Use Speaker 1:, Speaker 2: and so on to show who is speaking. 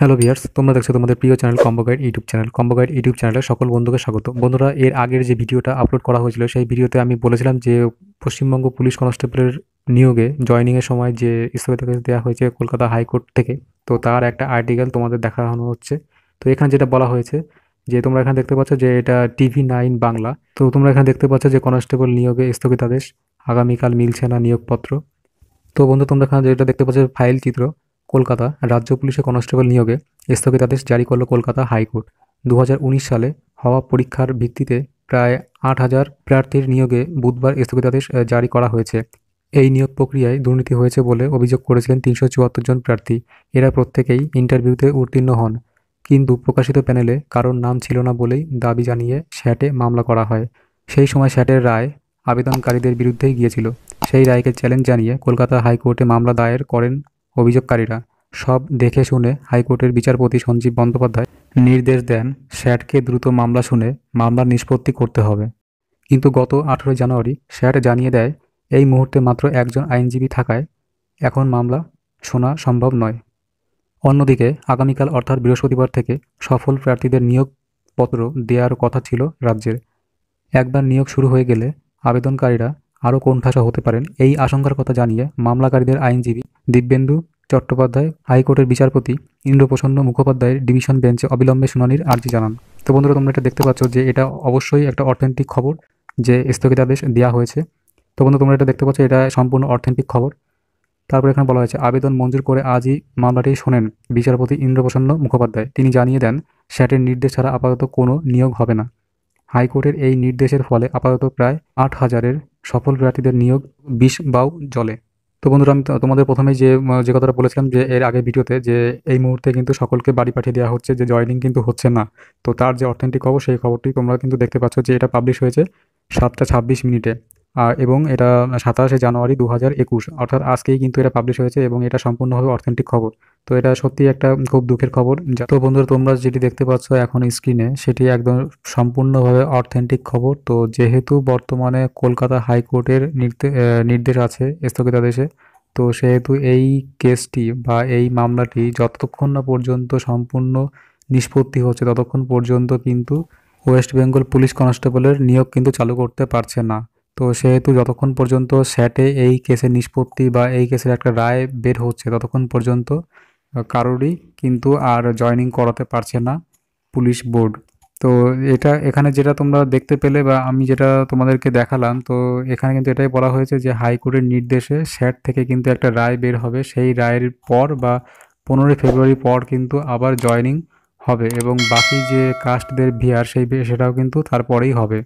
Speaker 1: hello viewers তোমরা দেখছো তোমাদের প্রিয় channel combo guide YouTube channel combo guide YouTube চ্যানেলে সকল বন্ধুকে স্বাগত বন্ধুরা এর আগের যে ভিডিওটা আপলোড করা হয়েছিল সেই ভিডিওতে আমি বলেছিলাম যে পশ্চিমবঙ্গ পুলিশ কনস্টেবলের নিয়োগে জয়নিংয়ের সময় যে স্থগিতাদেশ দেওয়া হয়েছে কলকাতা হাইকোর্ট থেকে তো তার একটা আর্টিকেল তোমাদের দেখানো হচ্ছে তো এখানে যেটা বলা হয়েছে যে তোমরা এখানে দেখতে পাচ্ছ যে এটা টিভি নাইন বাংলা তো তোমরা এখানে দেখতে পাচ্ছ যে কনস্টেবল নিয়োগে স্থগিতাদেশ আগামীকাল মিলছে না নিয়োগপত্র তো বন্ধু তোমরা এখানে যেটা দেখতে পাচ্ছ ফাইল চিত্র কলকাতা রাজ্য পুলিশে কনস্টেবল নিয়োগে স্থগিতাদেশ জারি করল কলকাতা হাইকোর্ট দু সালে হওয়া পরীক্ষার ভিত্তিতে প্রায় আট হাজার প্রার্থীর নিয়োগে বুধবার স্থগিতাদেশ জারি করা হয়েছে এই নিয়োগ প্রক্রিয়ায় দুর্নীতি হয়েছে বলে অভিযোগ করেছিলেন তিনশো চুয়াত্তর জন প্রার্থী এরা প্রত্যেকেই ইন্টারভিউতে উত্তীর্ণ হন কিন্তু প্রকাশিত প্যানেলে কারোর নাম ছিল না বলেই দাবি জানিয়ে স্যাটে মামলা করা হয় সেই সময় স্যাটের রায় আবেদনকারীদের বিরুদ্ধেই গিয়েছিল সেই রায়কে চ্যালেঞ্জ জানিয়ে কলকাতা হাইকোর্টে মামলা দায়ের করেন অভিযোগকারীরা সব দেখে শুনে হাইকোর্টের বিচারপতি সঞ্জীব বন্দ্যোপাধ্যায় নির্দেশ দেন শ্যাটকে দ্রুত মামলা শুনে মামলার নিষ্পত্তি করতে হবে কিন্তু গত আঠেরোই জানুয়ারি শ্যাট জানিয়ে দেয় এই মুহূর্তে মাত্র একজন আইনজীবী থাকায় এখন মামলা শোনা সম্ভব নয় অন্যদিকে আগামীকাল অর্থাৎ বৃহস্পতিবার থেকে সফল প্রার্থীদের নিয়োগপত্র দেওয়ার কথা ছিল রাজ্যের একবার নিয়োগ শুরু হয়ে গেলে আবেদনকারীরা আরও কোণঠাসা হতে পারেন এই আশঙ্কার কথা জানিয়ে মামলাকারীদের আইনজীবী দিব্যেন্দু চট্টোপাধ্যায় হাইকোর্টের বিচারপতি ইন্দ্রপ্রসন্ন মুখোপাধ্যায়ের ডিভিশন বেঞ্চে অবিলম্বে শুনানির আর্জি জানান তো বন্ধুরা তোমরা এটা দেখতে পাচ্ছ যে এটা অবশ্যই একটা অর্থেন্টিক খবর যে স্থগিতাদেশ দেওয়া হয়েছে তো বন্ধু তোমরা এটা দেখতে পাচ্ছ এটা সম্পূর্ণ অর্থনৈতিক খবর তারপর এখানে বলা হয়েছে আবেদন মঞ্জুর করে আজই মামলাটি শোনেন বিচারপতি ইন্দ্রপ্রসন্ন মুখোপাধ্যায় তিনি জানিয়ে দেন স্যাটের নির্দেশ ছাড়া আপাতত কোনো নিয়োগ হবে না হাইকোর্টের এই নির্দেশের ফলে আপাতত প্রায় আট হাজারের সফল প্রার্থীদের নিয়োগ বিষ বাউ জলে তো বন্ধুরা আমি তোমাদের প্রথমে যে যে কথাটা বলেছিলাম যে এর আগে ভিডিওতে যে এই মুহূর্তে কিন্তু সকলকে বাড়ি পাঠিয়ে দেওয়া হচ্ছে যে জয়নিং কিন্তু হচ্ছে না তো তার যে অথেন্টিক খবর সেই খবরটি তোমরা কিন্তু দেখতে পাচ্ছ যে এটা পাবলিশ হয়েছে সাতটা ছাব্বিশ মিনিটে আর এবং এটা সাতাশে জানুয়ারি দু হাজার একুশ অর্থাৎ আজকেই কিন্তু এটা পাবলিশ হয়েছে এবং এটা সম্পূর্ণভাবে অথেন্টিক খবর তো এটা সত্যি একটা খুব দুঃখের খবর তো বন্ধুরা তোমরা যেটি দেখতে পাচ্ছ এখন স্ক্রিনে সেটি একদম সম্পূর্ণভাবে অথেন্টিক খবর তো যেহেতু বর্তমানে কলকাতা হাইকোর্টের নির্দেশ আছে স্থগিতাদেশে তো সেহেতু এই কেসটি বা এই মামলাটি যতক্ষণ না পর্যন্ত সম্পূর্ণ নিষ্পত্তি হচ্ছে ততক্ষণ পর্যন্ত কিন্তু ওয়েস্ট বেঙ্গল পুলিশ কনস্টেবলের নিয়োগ কিন্তু চালু করতে পারছে না তো সেহেতু যতক্ষণ পর্যন্ত স্যাটে এই কেসের নিষ্পত্তি বা এই কেসের একটা রায় বের হচ্ছে ততক্ষণ পর্যন্ত কারোরই কিন্তু আর জয়নিং করাতে পারছে না পুলিশ বোর্ড তো এটা এখানে যেটা তোমরা দেখতে পেলে বা আমি যেটা তোমাদেরকে দেখালাম তো এখানে কিন্তু এটাই বলা হয়েছে যে হাইকোর্টের নির্দেশে স্যাট থেকে কিন্তু একটা রায় বের হবে সেই রায়ের পর বা পনেরোই ফেব্রুয়ারি পর কিন্তু আবার জয়নিং হবে এবং বাকি যে কাস্টদের ভিআর সেই সেটাও কিন্তু তারপরেই হবে